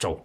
Ciao.